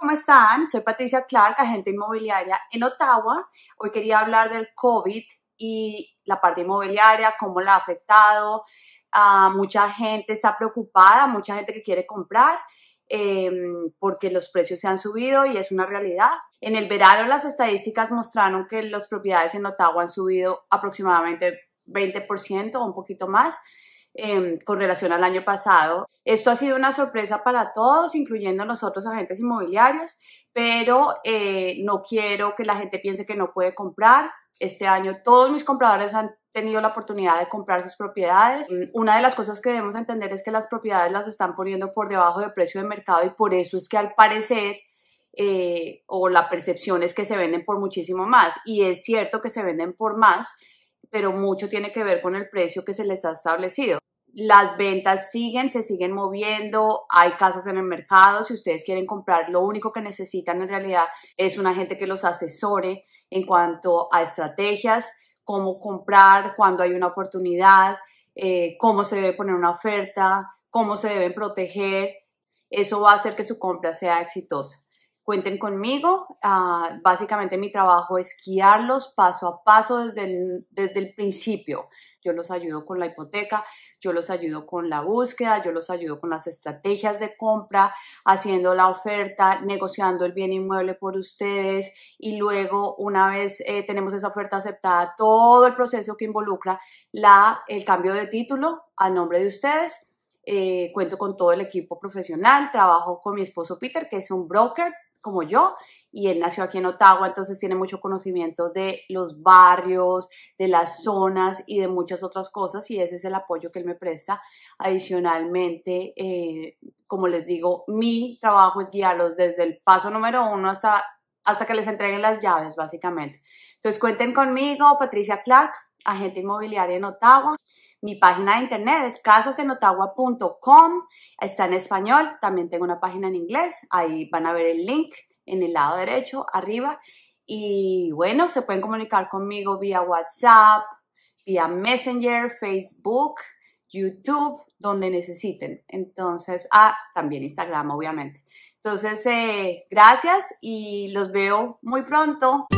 ¿Cómo están? Soy Patricia Clark, agente inmobiliaria en Ottawa. Hoy quería hablar del COVID y la parte inmobiliaria, cómo la ha afectado. a ah, mucha gente está preocupada, mucha gente que quiere comprar em, porque los precios se han subido y es una realidad. En el verano las estadísticas mostraron que las propiedades en Ottawa han subido aproximadamente 20% o un poquito más. Em, con relación al año pasado. Esto ha sido una sorpresa para todos, incluyendo nosotros agentes inmobiliarios, pero eh, no quiero que la gente piense que no puede comprar. Este año todos mis compradores han tenido la oportunidad de comprar sus propiedades. Mm, una de las cosas que debemos entender es que las propiedades las están poniendo por debajo del precio de mercado y por eso es que al parecer eh, o la percepción es que se venden por muchísimo más. Y es cierto que se venden por más, pero mucho tiene que ver con el precio que se les ha establecido. Las ventas siguen, se siguen moviendo, hay casas en el mercado, si ustedes quieren comprar, lo único que necesitan en realidad es una gente que los asesore en cuanto a estrategias, cómo comprar, cuando hay una oportunidad, eh, cómo se debe poner una oferta, cómo se deben proteger. Eso va a hacer que su compra sea exitosa cuenten conmigo. Ah, básicamente mi trabajo es guiarlos paso a paso desde el, desde el principio. Yo los ayudo con la hipoteca, yo los ayudo con la búsqueda, yo los ayudo con las estrategias de compra, haciendo la oferta, negociando el bien inmueble por ustedes y luego una vez eh, tenemos esa oferta aceptada, todo el proceso que involucra la, el cambio de título a nombre de ustedes. Eh, cuento con todo el equipo profesional, trabajo con mi esposo Peter, que es un broker, como yo y él nació aquí en Ottawa, entonces tiene mucho conocimiento de los barrios, de las zonas y de muchas otras cosas y ese es el apoyo que él me presta. Adicionalmente, eh, como les digo, mi trabajo es guiarlos desde el paso número uno hasta, hasta que les entreguen las llaves, básicamente. Entonces cuenten conmigo, Patricia Clark, agente inmobiliaria en Ottawa. Mi página de internet es casasenotagua.com, está en español, también tengo una página en inglés, ahí van a ver el link en el lado derecho, arriba. Y bueno, se pueden comunicar conmigo vía WhatsApp, vía Messenger, Facebook, YouTube, donde necesiten. Entonces, ah, también Instagram, obviamente. Entonces, eh, gracias y los veo muy pronto.